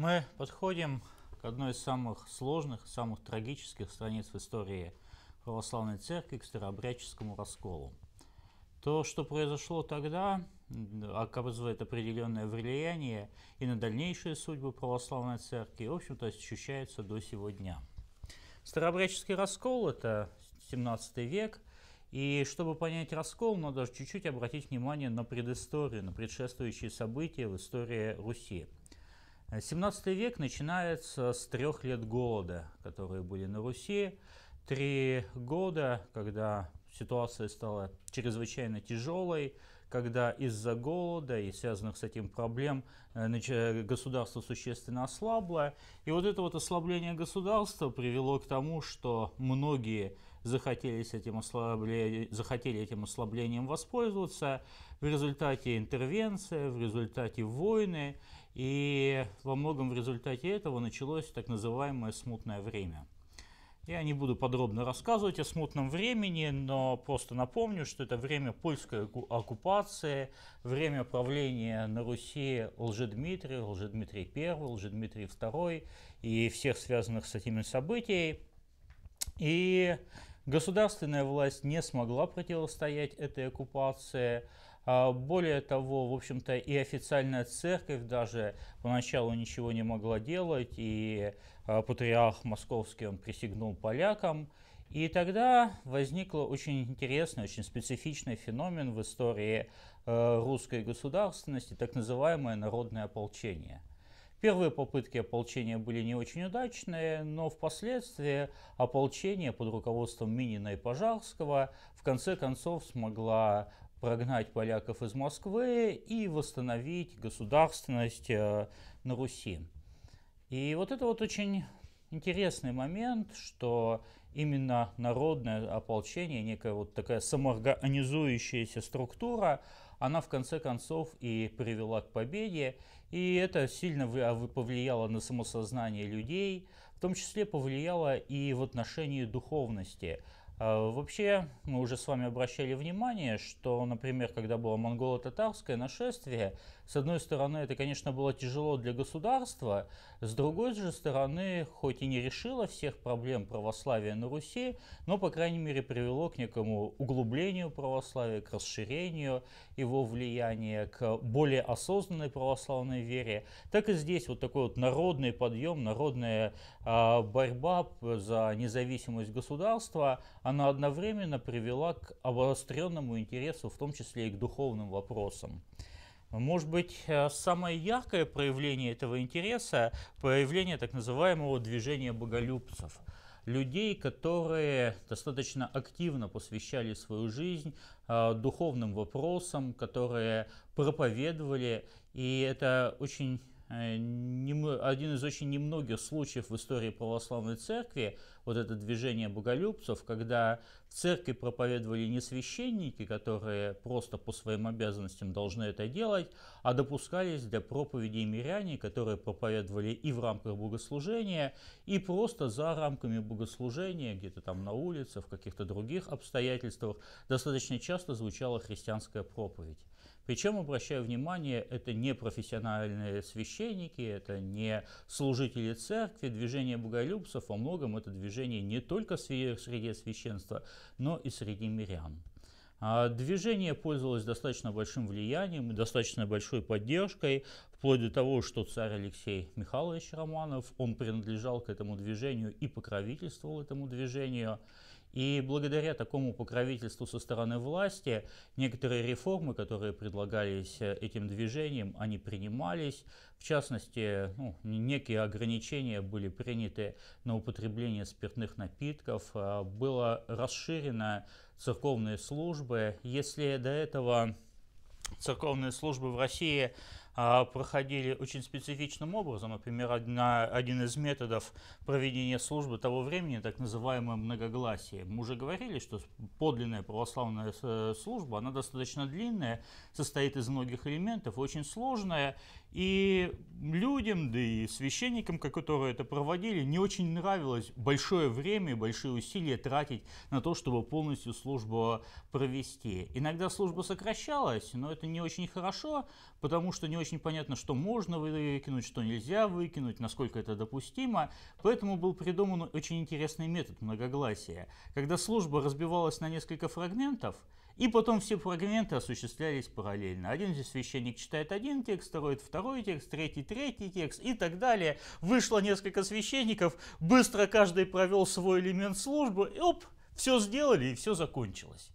Мы подходим к одной из самых сложных, самых трагических страниц в истории православной церкви, к старообрядческому расколу. То, что произошло тогда, оказывает а определенное влияние и на дальнейшие судьбы православной церкви, в общем-то, ощущается до сегодня. Старообрядческий раскол – это 17 век, и чтобы понять раскол, надо чуть-чуть обратить внимание на предысторию, на предшествующие события в истории Руси – 17 век начинается с трех лет голода, которые были на Руси. Три года, когда ситуация стала чрезвычайно тяжелой, когда из-за голода и связанных с этим проблем э, э, государство существенно ослабло. И вот это вот ослабление государства привело к тому, что многие захотели этим, ослабле... захотели этим ослаблением воспользоваться. В результате интервенции, в результате войны и во многом в результате этого началось так называемое смутное время. Я не буду подробно рассказывать о смутном времени, но просто напомню, что это время польской оккупации, время правления на Руси Лжедмитрия, Лжедмитрий I, Лжедмитрий II и всех связанных с этими событий. И государственная власть не смогла противостоять этой оккупации, а, более того, в общем-то, и официальная церковь даже поначалу ничего не могла делать, и а, патриарх московский, он присягнул полякам, и тогда возникла очень интересный, очень специфичный феномен в истории а, русской государственности, так называемое народное ополчение. Первые попытки ополчения были не очень удачные, но впоследствии ополчение под руководством Минина и Пожарского в конце концов смогла прогнать поляков из Москвы и восстановить государственность э, на Руси. И вот это вот очень интересный момент, что именно народное ополчение, некая вот такая самоорганизующаяся структура, она в конце концов и привела к победе, и это сильно а, повлияло на самосознание людей, в том числе повлияло и в отношении духовности – а, вообще, мы уже с вами обращали внимание, что, например, когда было монголо-татарское нашествие, с одной стороны, это, конечно, было тяжело для государства, с другой же стороны, хоть и не решило всех проблем православия на Руси, но, по крайней мере, привело к некому углублению православия, к расширению его влияния, к более осознанной православной вере. Так и здесь вот такой вот народный подъем, народная э, борьба за независимость государства – она одновременно привела к обостренному интересу, в том числе и к духовным вопросам. Может быть, э, самое яркое проявление этого интереса – появление так называемого движения боголюбцев людей, которые достаточно активно посвящали свою жизнь э, духовным вопросам, которые проповедовали, и это очень э, не, один из очень немногих случаев в истории православной церкви, вот это движение боголюбцев, когда в церкви проповедовали не священники, которые просто по своим обязанностям должны это делать, а допускались для проповедей миряне, которые проповедовали и в рамках богослужения, и просто за рамками богослужения, где-то там на улице, в каких-то других обстоятельствах, достаточно часто звучала христианская проповедь. Причем, обращаю внимание, это не профессиональные священники, это не служители церкви. Движение боголюбцев во многом это движение не только среди священства, но и среди мирян. А, движение пользовалось достаточно большим влиянием и достаточно большой поддержкой, вплоть до того, что царь Алексей Михайлович Романов, он принадлежал к этому движению и покровительствовал этому движению. И благодаря такому покровительству со стороны власти некоторые реформы, которые предлагались э, этим движением, они принимались. В частности, ну, некие ограничения были приняты на употребление спиртных напитков, э, было расширено церковные службы. Если до этого церковные службы в России а, проходили очень специфичным образом. Например, одна, один из методов проведения службы того времени, так называемое многогласие. Мы уже говорили, что подлинная православная э, служба, она достаточно длинная, состоит из многих элементов, очень сложная, и людям, да и священникам, которые это проводили, не очень нравилось большое время и большие усилия тратить на то, чтобы полностью службу провести. Иногда служба сокращалась, но это не очень хорошо, потому что не очень понятно, что можно выкинуть, что нельзя выкинуть, насколько это допустимо. Поэтому был придуман очень интересный метод многогласия. Когда служба разбивалась на несколько фрагментов, и потом все фрагменты осуществлялись параллельно. Один священник читает один текст, второй второй текст, третий третий текст и так далее. Вышло несколько священников, быстро каждый провел свой элемент службы, и оп, все сделали и все закончилось.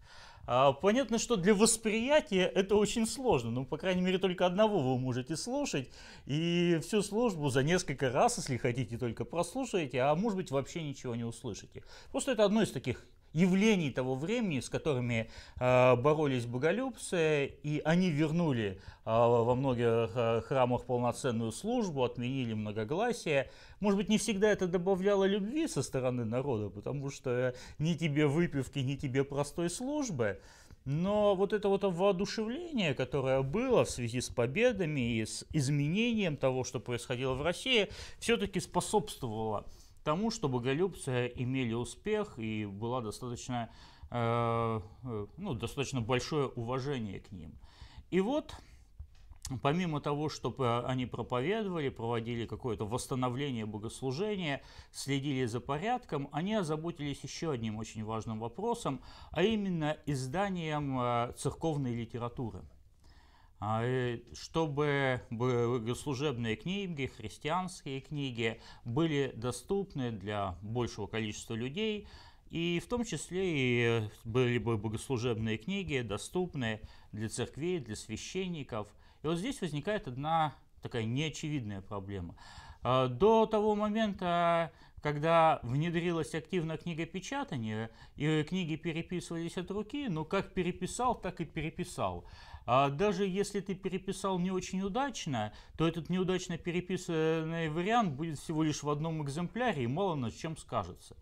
А, понятно, что для восприятия это очень сложно, но, ну, по крайней мере, только одного вы можете слушать, и всю службу за несколько раз, если хотите, только прослушаете, а может быть, вообще ничего не услышите. Просто это одно из таких явлений того времени, с которыми э, боролись боголюбцы, и они вернули э, во многих э, храмах полноценную службу, отменили многогласие. Может быть, не всегда это добавляло любви со стороны народа, потому что ни тебе выпивки, ни тебе простой службы, но вот это вот воодушевление, которое было в связи с победами и с изменением того, что происходило в России, все-таки способствовало тому, чтобы голюбцы имели успех и было достаточно, э, э, ну, достаточно большое уважение к ним. И вот Помимо того, чтобы э, они проповедовали, проводили какое-то восстановление богослужения, следили за порядком, они озаботились еще одним очень важным вопросом, а именно изданием э, церковной литературы – а, э, чтобы богослужебные книги, христианские книги были доступны для большего количества людей, и в том числе и э, были бы богослужебные книги доступны для церквей, для священников. И вот здесь возникает одна такая неочевидная проблема. А, до того момента, когда внедрилась активно книга печатания, и книги переписывались от руки, но как переписал, так и переписал. А даже если ты переписал не очень удачно, то этот неудачно переписанный вариант будет всего лишь в одном экземпляре и мало на чем скажется.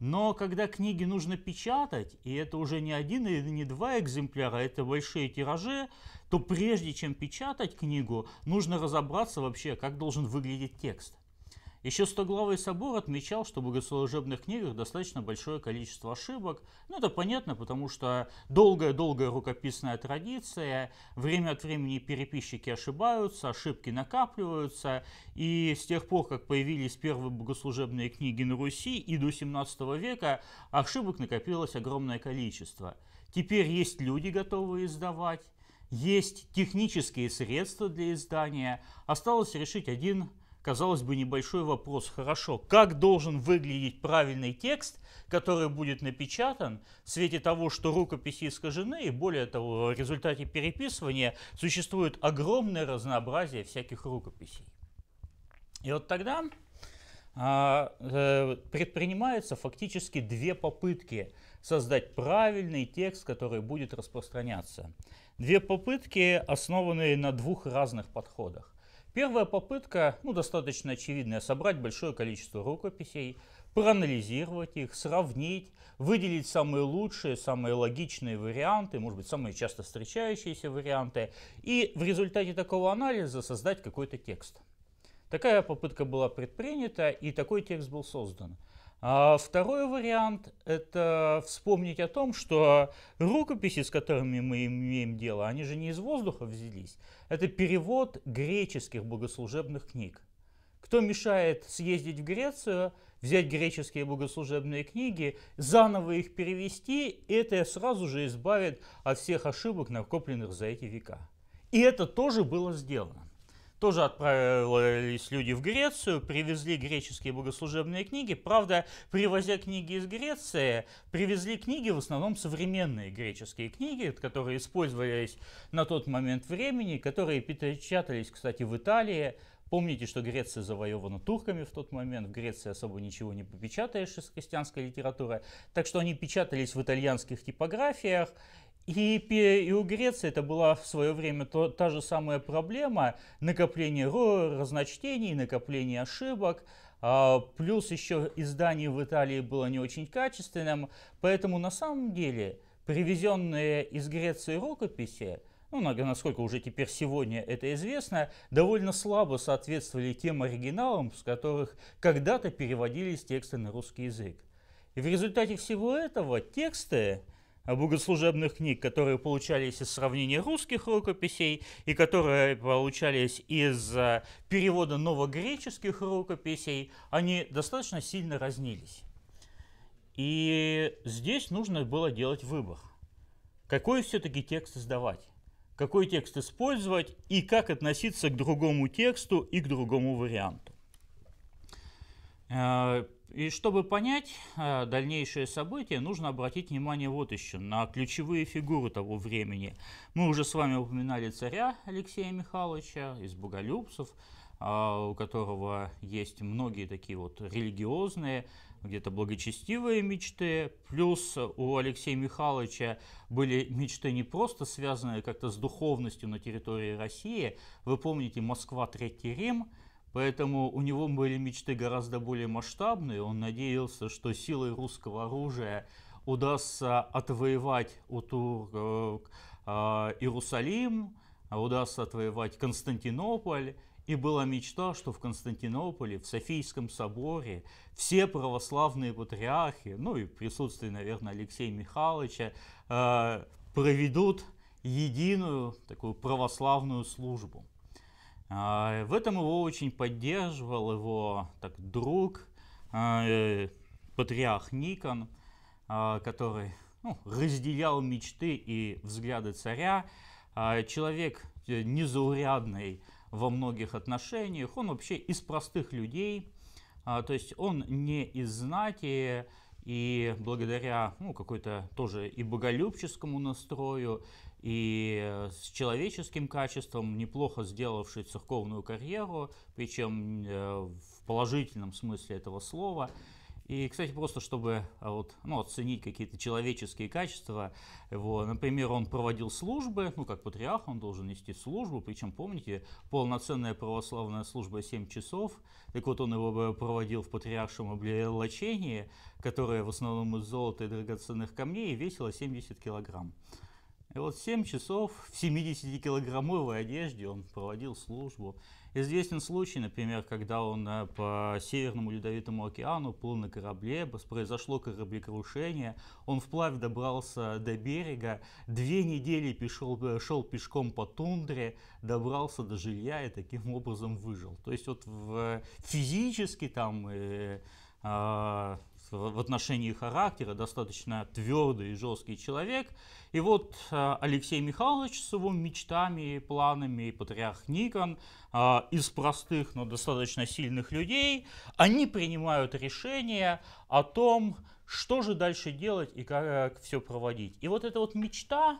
Но когда книги нужно печатать, и это уже не один и не два экземпляра, а это большие тиражи, то прежде чем печатать книгу, нужно разобраться вообще, как должен выглядеть текст. Еще стоглавый собор отмечал, что в богослужебных книгах достаточно большое количество ошибок. Ну, это понятно, потому что долгая-долгая рукописная традиция, время от времени переписчики ошибаются, ошибки накапливаются, и с тех пор, как появились первые богослужебные книги на Руси и до 17 века, ошибок накопилось огромное количество. Теперь есть люди, готовые издавать, есть технические средства для издания. Осталось решить один казалось бы, небольшой вопрос. Хорошо, как должен выглядеть правильный текст, который будет напечатан в свете того, что рукописи искажены, и более того, в результате переписывания существует огромное разнообразие всяких рукописей. И вот тогда а, э, предпринимаются фактически две попытки создать правильный текст, который будет распространяться. Две попытки, основанные на двух разных подходах. Первая попытка, ну, достаточно очевидная, собрать большое количество рукописей, проанализировать их, сравнить, выделить самые лучшие, самые логичные варианты, может быть, самые часто встречающиеся варианты, и в результате такого анализа создать какой-то текст. Такая попытка была предпринята, и такой текст был создан. А второй вариант – это вспомнить о том, что рукописи, с которыми мы имеем дело, они же не из воздуха взялись. Это перевод греческих богослужебных книг. Кто мешает съездить в Грецию, взять греческие богослужебные книги, заново их перевести, это сразу же избавит от всех ошибок, накопленных за эти века. И это тоже было сделано. Тоже отправились люди в Грецию, привезли греческие богослужебные книги. Правда, привозя книги из Греции, привезли книги в основном современные греческие книги, которые использовались на тот момент времени, которые печатались, кстати, в Италии, Помните, что Греция завоевана турками в тот момент. В Греции особо ничего не попечатаешь из христианской литературы. Так что они печатались в итальянских типографиях. И, и у Греции это была в свое время то, та же самая проблема накопление разночтений, накопление ошибок. А, плюс еще издание в Италии было не очень качественным, поэтому на самом деле привезенные из Греции рукописи, ну, насколько уже теперь сегодня это известно, довольно слабо соответствовали тем оригиналам, с которых когда-то переводились тексты на русский язык. И в результате всего этого тексты, богослужебных книг, которые получались из сравнения русских рукописей и которые получались из э, перевода новогреческих рукописей, они достаточно сильно разнились. И здесь нужно было делать выбор. Какой все-таки текст издавать? Какой текст использовать и как относиться к другому тексту и к другому варианту? Э, и чтобы понять э, дальнейшие события, нужно обратить внимание вот еще на ключевые фигуры того времени. Мы уже с вами упоминали царя Алексея Михайловича из Боголюбцев, а, у которого есть многие такие вот религиозные, где-то благочестивые мечты, плюс у Алексея Михайловича были мечты не просто связанные как-то с духовностью на территории России. Вы помните «Москва, Третий Рим», Поэтому у него были мечты гораздо более масштабные. Он надеялся, что силой русского оружия удастся отвоевать у турок э, а, Иерусалим, удастся отвоевать Константинополь. И была мечта, что в Константинополе, в Софийском соборе все православные патриархи, ну и присутствие, наверное, Алексея Михайловича, э, проведут единую такую православную службу. А, в этом его очень поддерживал его так, друг, а, э, патриарх Никон, а, который ну, разделял мечты и взгляды царя. Человек э, незаурядный во многих отношениях, он вообще из простых людей, то есть он не из знати, и благодаря ну, какой-то тоже и боголюбческому настрою, и э, с человеческим качеством, неплохо сделавший церковную карьеру, причем э, в положительном смысле этого слова, и, кстати, просто чтобы а, вот, ну, оценить какие-то человеческие качества, его, например, он проводил службы, ну, как патриарх он должен нести службу, причем, помните, полноценная православная служба 7 часов, так вот он его проводил в патриаршем облачении, которое в основном из золота и драгоценных камней, и весило 70 килограмм. И вот 7 часов в 70-килограммовой одежде он проводил службу. Известен случай, например, когда он э, по Северному Ледовитому океану плыл на корабле, произошло кораблекрушение, он вплавь добрался до берега, две недели пешел, э, шел пешком по тундре, добрался до жилья и таким образом выжил. То есть вот в, э, физически там... Э, э, в отношении характера достаточно твердый и жесткий человек. И вот э, Алексей Михайлович с его мечтами и планами, и патриарх Никон, э, из простых, но достаточно сильных людей, они принимают решение о том, что же дальше делать и как э, все проводить. И вот эта вот мечта,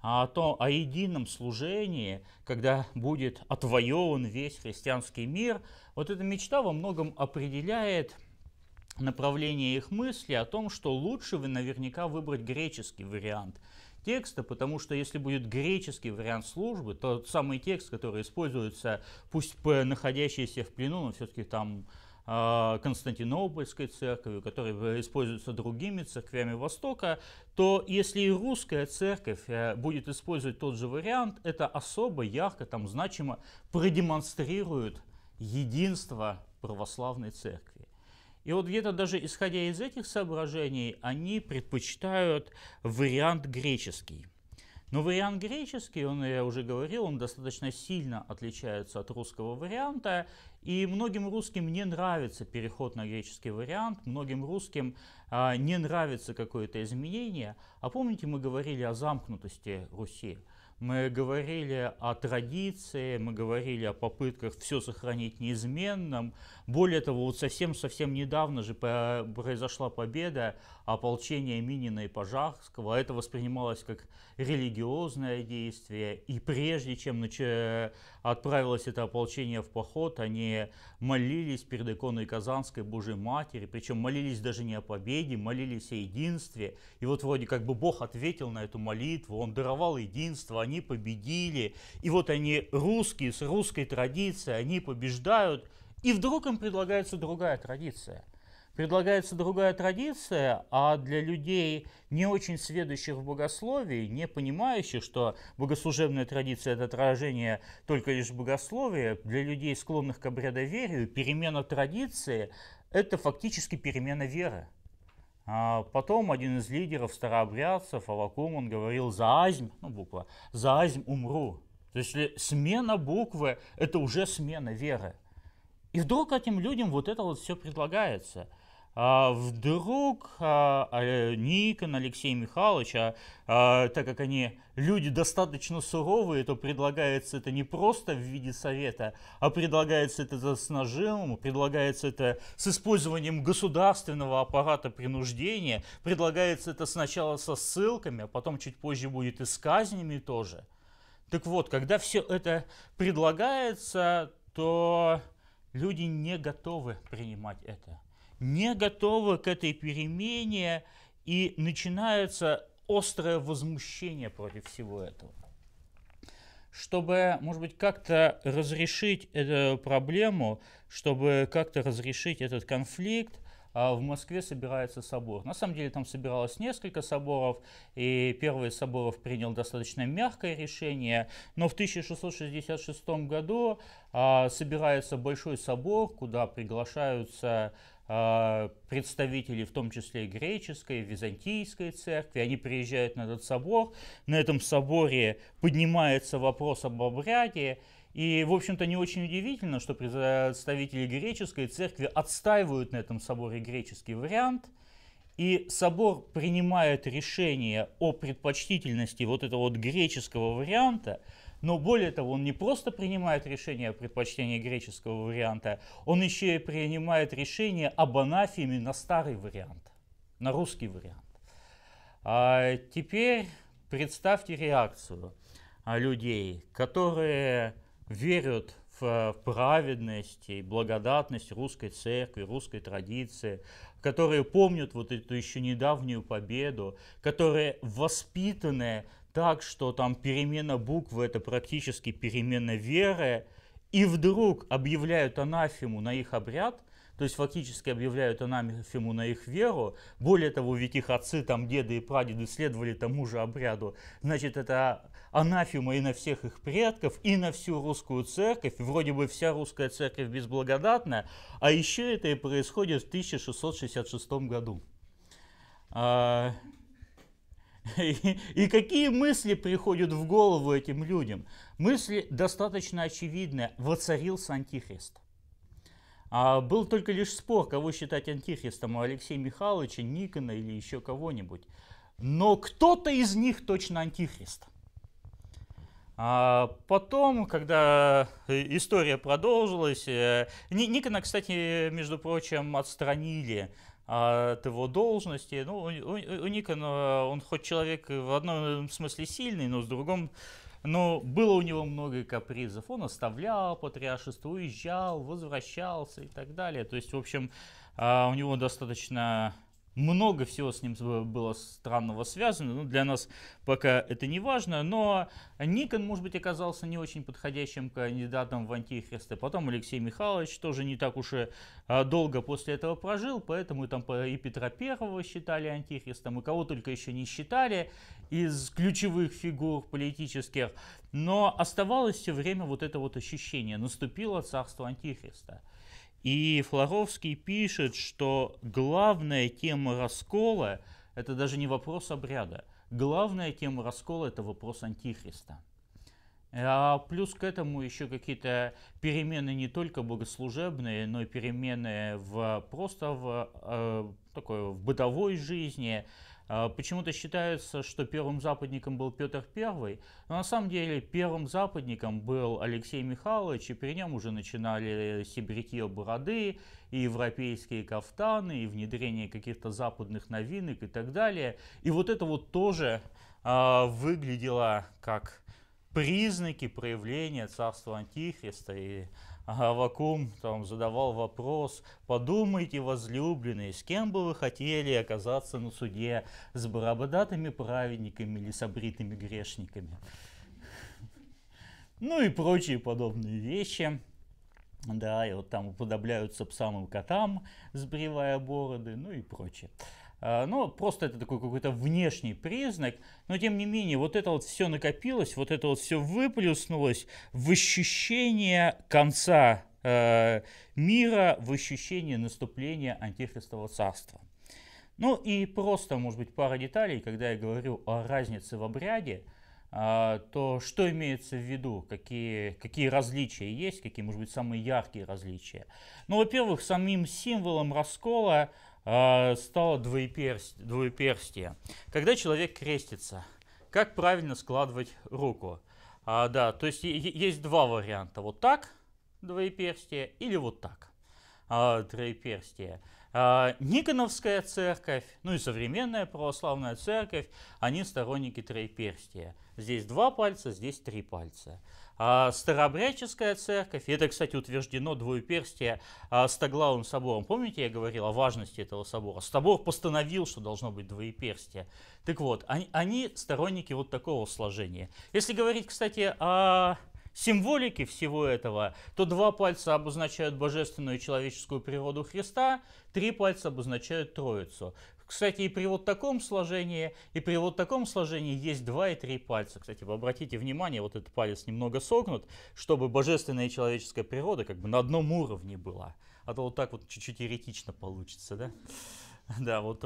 о, том, о едином служении, когда будет отвоеван весь христианский мир. Вот эта мечта во многом определяет направление их мысли о том, что лучше вы наверняка выбрать греческий вариант текста, потому что если будет греческий вариант службы, то самый текст, который используется, пусть находящийся в плену, но все-таки там а, Константинопольской церкви, которые используется другими церквями Востока, то если и русская церковь э, будет использовать тот же вариант, это особо ярко, там значимо продемонстрирует единство православной церкви. И вот где-то даже исходя из этих соображений, они предпочитают вариант греческий. Но вариант греческий, он, я уже говорил, он достаточно сильно отличается от русского варианта, и многим русским не нравится переход на греческий вариант, многим русским а, не нравится какое-то изменение. А помните, мы говорили о замкнутости Руси? Мы говорили о традиции, мы говорили о попытках все сохранить неизменным. Более того, вот совсем-совсем недавно же произошла победа ополчения Минина и Пожарского. Это воспринималось как религиозное действие. И прежде чем э, отправилось это ополчение в поход, они молились перед иконой Казанской Божьей Матери. Причем молились даже не о победе, молились о единстве. И вот вроде как бы Бог ответил на эту молитву, Он даровал единство, они они победили. И вот они русские, с русской традицией, они побеждают. И вдруг им предлагается другая традиция. Предлагается другая традиция, а для людей, не очень сведущих в богословии, не понимающих, что богослужебная традиция – это отражение только лишь богословия, для людей, склонных к обрядоверию, перемена традиции – это фактически перемена веры. А потом один из лидеров старообрядцев, Авакум, он говорил за азм, ну буква, за азм умру. То есть если смена буквы – это уже смена веры. И вдруг этим людям вот это вот все предлагается – а вдруг а, а, Никон, Алексей Михайлович, а, а, так как они люди достаточно суровые, то предлагается это не просто в виде совета, а предлагается это с нажимом, предлагается это с использованием государственного аппарата принуждения, предлагается это сначала со ссылками, а потом чуть позже будет и с казнями тоже. Так вот, когда все это предлагается, то люди не готовы принимать это не готовы к этой перемене, и начинается острое возмущение против всего этого. Чтобы, может быть, как-то разрешить эту проблему, чтобы как-то разрешить этот конфликт, а, в Москве собирается собор. На самом деле там собиралось несколько соборов, и первый из соборов принял достаточно мягкое решение, но в 1666 году а, собирается большой собор, куда приглашаются а, представители, в том числе и греческой, и византийской церкви. Они приезжают на этот собор. На этом соборе поднимается вопрос об обряде. И, в общем-то, не очень удивительно, что представители греческой церкви отстаивают на этом соборе греческий вариант. И собор принимает решение о предпочтительности вот этого вот греческого варианта – но более того, он не просто принимает решение о предпочтении греческого варианта, он еще и принимает решение об анафеме на старый вариант, на русский вариант. А теперь представьте реакцию а, людей, которые верят в праведность и благодатность русской церкви, русской традиции, которые помнят вот эту еще недавнюю победу, которые воспитанные так, что там перемена буквы – это практически перемена веры, и вдруг объявляют анафему на их обряд, то есть фактически объявляют анафему на их веру. Более того, ведь их отцы, там, деды и прадеды следовали тому же обряду. Значит, это анафема и на всех их предков, и на всю русскую церковь. Вроде бы вся русская церковь безблагодатная, а еще это и происходит в 1666 году. А, И, какие мысли приходят в голову этим людям? Мысли достаточно очевидные. Воцарился антихрист. А, был только лишь спор, кого считать антихристом, Алексея Михайловича, Никона или еще кого-нибудь. Но кто-то из них точно антихрист. А потом, когда э, история продолжилась, э, Никона, кстати, между прочим, отстранили от его должности. Ну, у, у, у Никона, ну, он хоть человек в одном э, смысле сильный, но в другом но было у него много капризов. Он оставлял патриаршество, уезжал, возвращался и так далее. То есть, в общем, а, у него достаточно много всего с ним было странного связано. но ну, для нас пока это не важно. Но Никон, может быть, оказался не очень подходящим кандидатом в антихриста. Потом Алексей Михайлович тоже не так уж и а, долго после этого прожил. Поэтому там и Петра Первого считали антихристом, и кого только еще не считали из ключевых фигур политических. Но оставалось все время вот это вот ощущение. Наступило царство антихриста. И Флоровский пишет, что главная тема раскола – это даже не вопрос обряда. Главная тема раскола – это вопрос Антихриста. А плюс к этому еще какие-то перемены не только богослужебные, но и перемены в, просто в, э, такой, в бытовой жизни, а, почему-то считается, что первым западником был Петр I, но на самом деле первым западником был Алексей Михайлович, и при нем уже начинали сибритье бороды, и европейские кафтаны, и внедрение каких-то западных новинок и так далее. И вот это вот тоже э, выглядело как признаки проявления царства Антихриста и Авакум там задавал вопрос, подумайте, возлюбленные, с кем бы вы хотели оказаться на суде, с барабадатыми праведниками или с обритыми грешниками? Ну и прочие подобные вещи. Да, и вот там уподобляются псам и котам, сбривая бороды, ну и прочее. Э, но ну, просто это такой какой-то внешний признак. Но тем не менее, вот это вот все накопилось, вот это вот все выплюснулось в ощущение конца э, мира, в ощущение наступления Антихристового царства. Ну и просто, может быть, пара деталей, когда я говорю о разнице в обряде, э, то что имеется в виду, какие, какие различия есть, какие, может быть, самые яркие различия. Ну, во-первых, самим символом раскола а, стало двоеперстие, двоеперстие. Когда человек крестится, как правильно складывать руку? А, да, то есть есть два варианта. Вот так двоеперстие или вот так а, троеперстие. А, Никоновская церковь, ну и современная православная церковь, они сторонники троеперстия. Здесь два пальца, здесь три пальца. А, старообрядческая церковь, это, кстати, утверждено двоеперстие а, Стоглавым собором. Помните, я говорил о важности этого собора? Собор постановил, что должно быть двоеперстие. Так вот, они, они сторонники вот такого сложения. Если говорить, кстати, о символики всего этого, то два пальца обозначают божественную и человеческую природу Христа, три пальца обозначают Троицу. Кстати, и при вот таком сложении, и при вот таком сложении есть два и три пальца. Кстати, вы обратите внимание, вот этот палец немного согнут, чтобы божественная и человеческая природа как бы на одном уровне была. А то вот так вот чуть-чуть еретично получится, да? Да, вот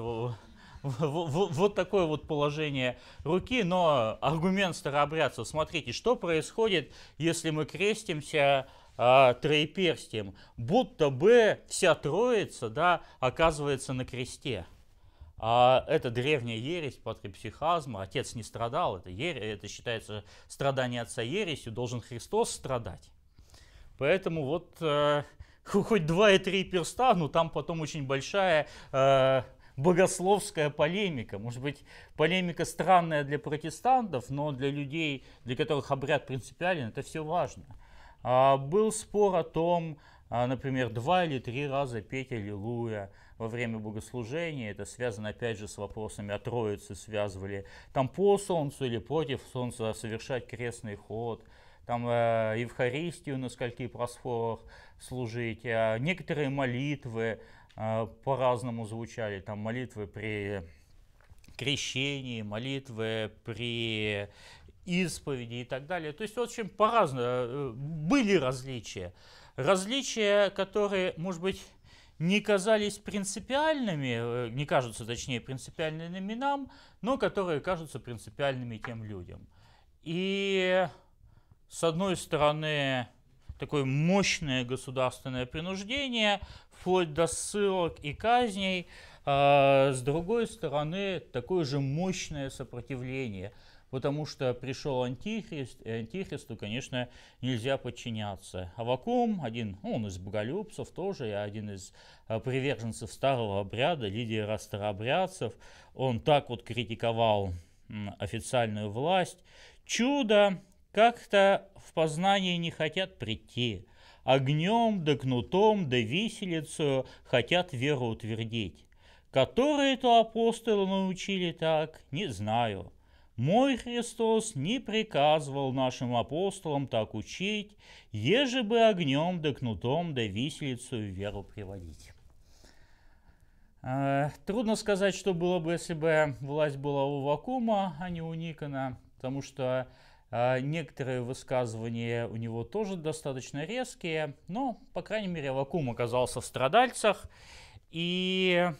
вот такое вот положение руки, но аргумент старообрядцев. Смотрите, что происходит, если мы крестимся э, троеперстием, будто бы вся троица да, оказывается на кресте. А это древняя ересь патрипсихазма, отец не страдал, это, ересь, это считается страдание отца ересью, должен Христос страдать. Поэтому вот э, хоть два и три перста, но там потом очень большая э, богословская полемика. Может быть, полемика странная для протестантов, но для людей, для которых обряд принципиален, это все важно. А, был спор о том, а, например, два или три раза петь «Аллилуйя», во время богослужения. Это связано, опять же, с вопросами о Троице связывали. Там по солнцу или против солнца совершать крестный ход. Там э, Евхаристию на скольких просфорах служить. Э, некоторые молитвы, а, по-разному звучали. Там молитвы при крещении, молитвы при исповеди и так далее. То есть, в общем, по-разному э, были различия. Различия, которые, может быть, не казались принципиальными, э, не кажутся, точнее, принципиальными нам, но которые кажутся принципиальными тем людям. И, с одной стороны, такое мощное государственное принуждение, вплоть до ссылок и казней. А с другой стороны, такое же мощное сопротивление, потому что пришел антихрист, и антихристу, конечно, нельзя подчиняться. А вакум, один, ну, он из боголюбцев тоже, я один из а, приверженцев старого обряда, лидера старообрядцев, он так вот критиковал официальную власть. Чудо, как-то в познание не хотят прийти, огнем да кнутом да виселицу хотят веру утвердить. Которые то апостолы научили так, не знаю. Мой Христос не приказывал нашим апостолам так учить, еже бы огнем да кнутом да виселицу веру приводить. Э, трудно сказать, что было бы, если бы власть была у Вакума, а не у Никона, потому что а, некоторые высказывания у него тоже достаточно резкие, но, по крайней мере, Авакум оказался в страдальцах. И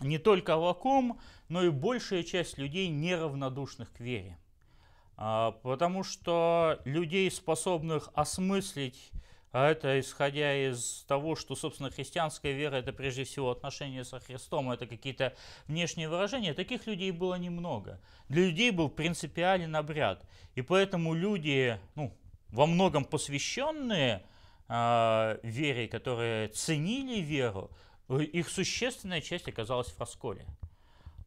не только Авакум, но и большая часть людей неравнодушных к вере. А, потому что людей, способных осмыслить а это исходя из того, что, собственно, христианская вера – это прежде всего отношения со Христом, это какие-то внешние выражения. Таких людей было немного. Для людей был принципиален обряд. И поэтому люди, ну, во многом посвященные э, вере, которые ценили веру, их существенная часть оказалась в расколе.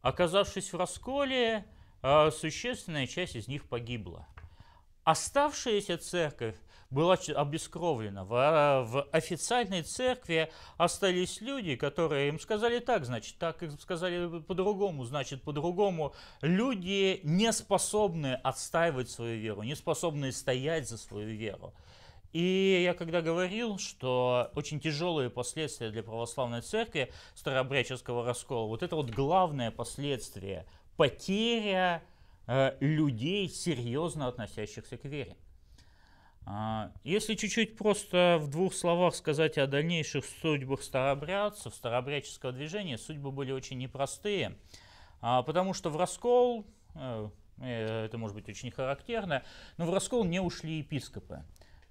Оказавшись в расколе, э, существенная часть из них погибла. Оставшаяся церковь была обескровлена. В, а, в официальной церкви остались люди, которые им сказали так, значит, так им сказали по-другому, значит, по-другому. Люди не способны отстаивать свою веру, не способны стоять за свою веру. И я когда говорил, что очень тяжелые последствия для православной церкви старообрядческого раскола, вот это вот главное последствие – потеря э, людей, серьезно относящихся к вере. А, если чуть-чуть просто в двух словах сказать о дальнейших судьбах старобрядцев, старобрядческого движения, судьбы были очень непростые, а, потому что в раскол, э, э, это может быть очень характерно, но в раскол не ушли епископы.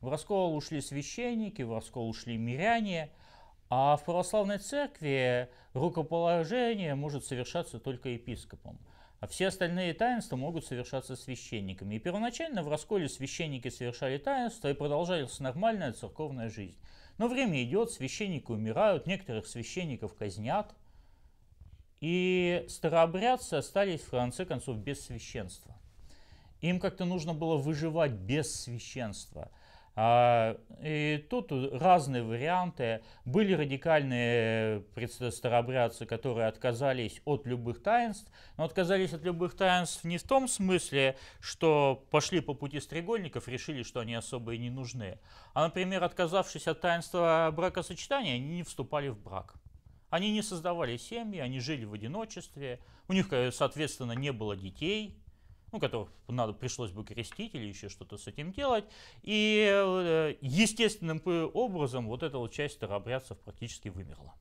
В раскол ушли священники, в раскол ушли миряне, а в православной церкви рукоположение может совершаться только епископом – а все остальные таинства могут совершаться священниками. И первоначально в расколе священники совершали таинства и продолжалась нормальная церковная жизнь. Но время идет, священники умирают, некоторых священников казнят. И старообрядцы остались в конце концов без священства. Им как-то нужно было выживать без священства – а, и тут разные варианты. Были радикальные э, старообрядцы, которые отказались от любых таинств, но отказались от любых таинств не в том смысле, что пошли по пути стрегольников, решили, что они особо и не нужны, а, например, отказавшись от таинства бракосочетания, они не вступали в брак. Они не создавали семьи, они жили в одиночестве, у них, э, соответственно, не было детей – ну, которых надо, пришлось бы крестить или еще что-то с этим делать. И э, естественным образом вот эта вот часть старообрядцев практически вымерла.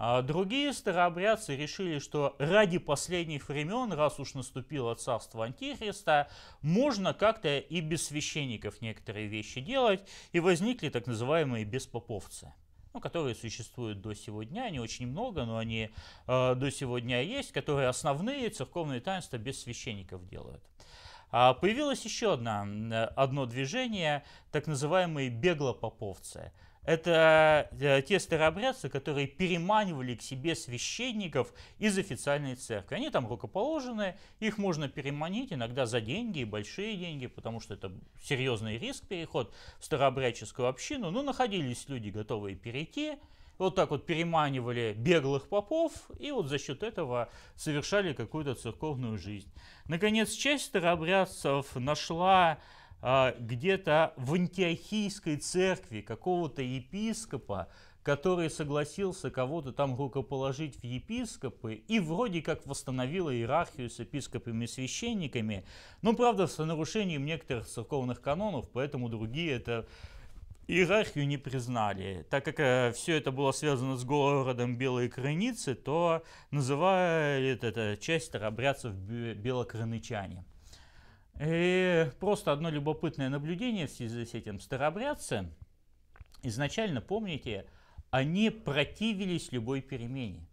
А другие старообрядцы решили, что ради последних времен, раз уж наступило царство Антихриста, можно как-то и без священников некоторые вещи делать, и возникли так называемые беспоповцы – ну, которые существуют до сегодня, они очень много, но они э, до сегодня есть, которые основные церковные таинства без священников делают. А появилось еще одна, одно движение, так называемые беглопоповцы – это э, те старообрядцы, которые переманивали к себе священников из официальной церкви. Они там рукоположенные, их можно переманить иногда за деньги, большие деньги, потому что это серьезный риск переход в старообрядческую общину. Но ну, находились люди, готовые перейти, вот так вот переманивали беглых попов и вот за счет этого совершали какую-то церковную жизнь. Наконец, часть старообрядцев нашла а, где-то в антиохийской церкви какого-то епископа, который согласился кого-то там рукоположить в епископы и вроде как восстановила иерархию с епископами и священниками, но, ну, правда, с нарушением некоторых церковных канонов, поэтому другие это иерархию не признали. Так как э, все это было связано с городом Белой Крыницы, то называют это часть старобрядцев белокрынычане. И э, просто одно любопытное наблюдение в связи с этим. Старообрядцы, изначально, помните, они противились любой перемене.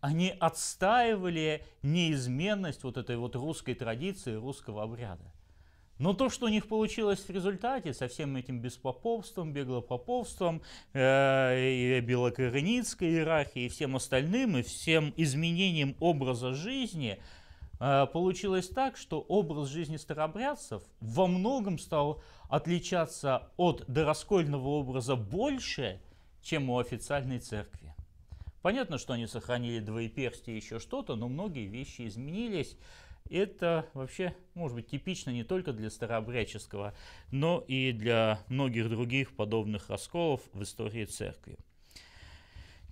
Они отстаивали неизменность вот этой вот русской традиции, русского обряда. Но то, что у них получилось в результате со всем этим беспоповством, беглопоповством, э, и белокореницкой иерархией, и всем остальным, и всем изменением образа жизни – Э, получилось так, что образ жизни старобрядцев во многом стал отличаться от дороскольного образа больше, чем у официальной церкви. Понятно, что они сохранили двоеперстие и еще что-то, но многие вещи изменились. Это вообще, может быть, типично не только для старообрядческого, но и для многих других подобных расколов в истории церкви.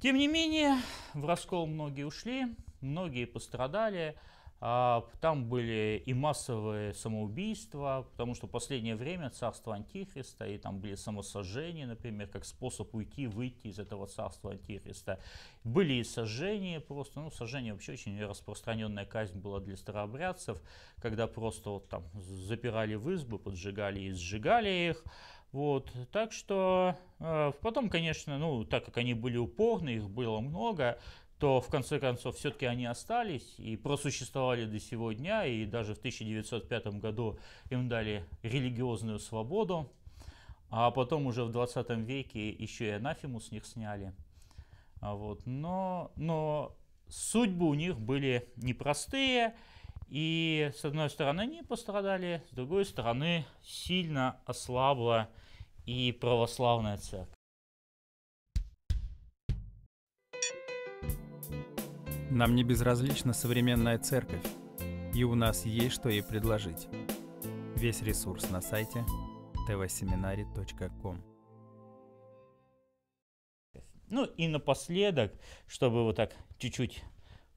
Тем не менее, в раскол многие ушли, многие пострадали – а, там были и массовые самоубийства, потому что в последнее время царство Антихриста, и там были самосожжения, например, как способ уйти, выйти из этого царства Антихриста. Были и сожжения просто, ну, сожжение вообще очень распространенная казнь была для старообрядцев, когда просто вот там запирали в избы, поджигали и сжигали их. Вот, так что э, потом, конечно, ну, так как они были упорны, их было много, то в конце концов все-таки они остались и просуществовали до сего дня, и даже в 1905 году им дали религиозную свободу, а потом уже в 20 веке еще и анафему с них сняли. А вот. Но, но судьбы у них были непростые, и с одной стороны они пострадали, с другой стороны сильно ослабла и православная церковь. Нам не безразлична современная церковь, и у нас есть что ей предложить. Весь ресурс на сайте tvseminary.com. Ну и напоследок, чтобы вот так чуть-чуть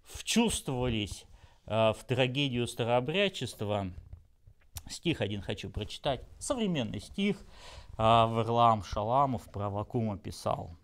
вчувствовались э, в трагедию старообрядчества, стих один хочу прочитать. Современный стих э, Варлам Шаламов про Вакума писал.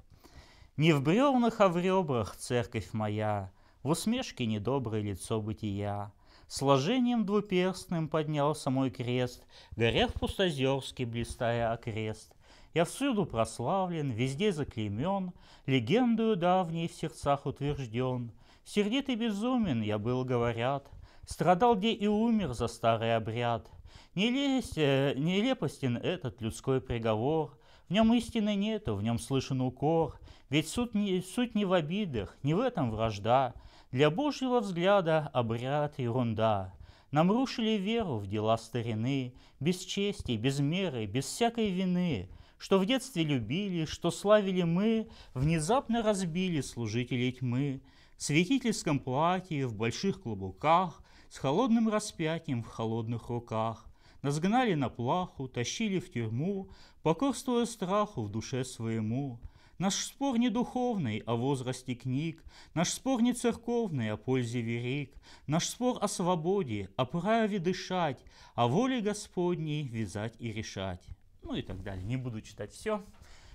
«Не в бревнах, а в ребрах церковь моя, в усмешке недоброе лицо бытия. Сложением двуперстным поднялся мой крест, Горев пустозерский, блистая окрест. Я всюду прославлен, везде заклеймен, Легендою давней в сердцах утвержден. Сердит и безумен я был, говорят, Страдал где и умер за старый обряд. Не Нелесть, э, нелепостен этот людской приговор, В нем истины нету, в нем слышен укор, Ведь суть не, суть не в обидах, не в этом вражда, для Божьего взгляда обряд — ерунда. Нам рушили веру в дела старины, Без чести, без меры, без всякой вины. Что в детстве любили, что славили мы, Внезапно разбили служители тьмы. В святительском платье, в больших клубуках, С холодным распятием в холодных руках. Нас гнали на плаху, тащили в тюрьму, Покорствуя страху в душе своему — Наш спор не духовный о возрасте книг, Наш спор не церковный о пользе верик, Наш спор о свободе, о праве дышать, О воле Господней вязать и решать. Ну и так далее. Не буду читать все.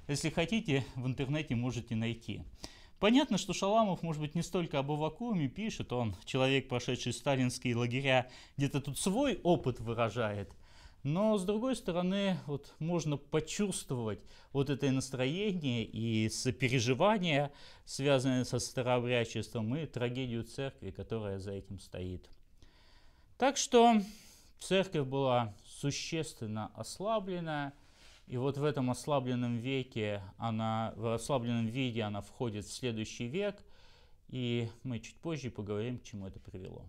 Если хотите, в интернете можете найти. Понятно, что Шаламов, может быть, не столько об Авакуме пишет, он человек, прошедший сталинские лагеря, где-то тут свой опыт выражает – но с другой стороны, вот можно почувствовать вот это настроение и сопереживание, связанное со старообрядчеством, и трагедию церкви, которая за этим стоит. Так что церковь была существенно ослаблена, и вот в этом ослабленном веке она, в ослабленном виде она входит в следующий век, и мы чуть позже поговорим, к чему это привело.